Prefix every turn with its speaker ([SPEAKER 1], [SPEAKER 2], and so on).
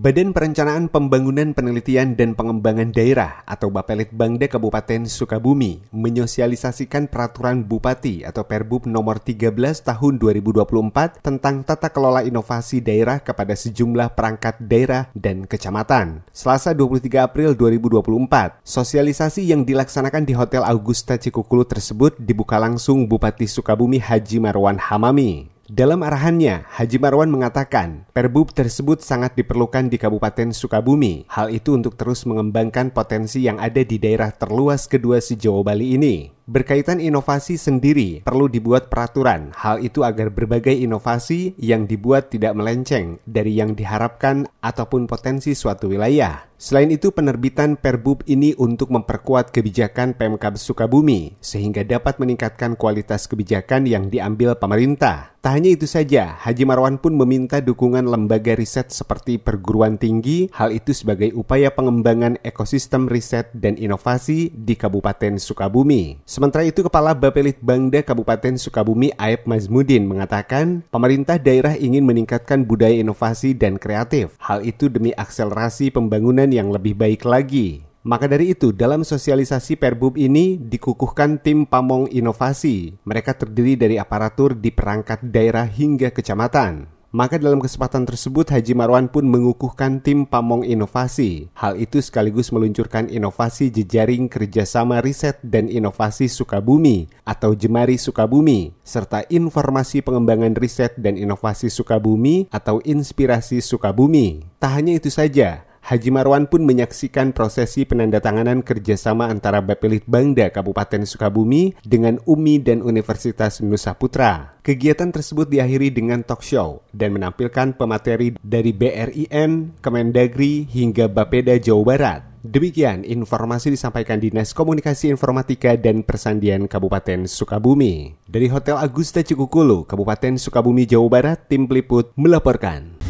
[SPEAKER 1] Badan Perencanaan Pembangunan Penelitian dan Pengembangan Daerah atau Bapelit Bangda Kabupaten Sukabumi menyosialisasikan peraturan Bupati atau Perbup nomor 13 tahun 2024 tentang tata kelola inovasi daerah kepada sejumlah perangkat daerah dan kecamatan. Selasa 23 April 2024, sosialisasi yang dilaksanakan di Hotel Augusta Cikukulu tersebut dibuka langsung Bupati Sukabumi Haji Marwan Hamami. Dalam arahannya, Haji Marwan mengatakan perbub tersebut sangat diperlukan di Kabupaten Sukabumi. Hal itu untuk terus mengembangkan potensi yang ada di daerah terluas kedua sejauh Bali ini. Berkaitan inovasi sendiri, perlu dibuat peraturan. Hal itu agar berbagai inovasi yang dibuat tidak melenceng dari yang diharapkan ataupun potensi suatu wilayah. Selain itu, penerbitan Perbub ini untuk memperkuat kebijakan PMK Sukabumi, sehingga dapat meningkatkan kualitas kebijakan yang diambil pemerintah. Tak hanya itu saja, Haji Marwan pun meminta dukungan lembaga riset seperti perguruan tinggi, hal itu sebagai upaya pengembangan ekosistem riset dan inovasi di Kabupaten Sukabumi. Sementara itu, Kepala Bapelit Bangda Kabupaten Sukabumi Aib Mazmudin mengatakan pemerintah daerah ingin meningkatkan budaya inovasi dan kreatif. Hal itu demi akselerasi pembangunan yang lebih baik lagi. Maka dari itu, dalam sosialisasi Perbub ini dikukuhkan tim pamong inovasi. Mereka terdiri dari aparatur di perangkat daerah hingga kecamatan. Maka dalam kesempatan tersebut Haji Marwan pun mengukuhkan tim Pamong Inovasi. Hal itu sekaligus meluncurkan inovasi jejaring kerjasama riset dan inovasi Sukabumi atau Jemari Sukabumi, serta informasi pengembangan riset dan inovasi Sukabumi atau Inspirasi Sukabumi. Tak hanya itu saja, Haji Marwan pun menyaksikan prosesi penandatanganan kerjasama antara Bapelit Bangda Kabupaten Sukabumi dengan UMI dan Universitas Nusa Putra. Kegiatan tersebut diakhiri dengan talk show dan menampilkan pemateri dari BRIN, Kemendagri, hingga Bapeda Jawa Barat. Demikian informasi disampaikan Dinas Komunikasi Informatika dan Persandian Kabupaten Sukabumi. Dari Hotel Agusta Cikukulu, Kabupaten Sukabumi, Jawa Barat, tim peliput melaporkan.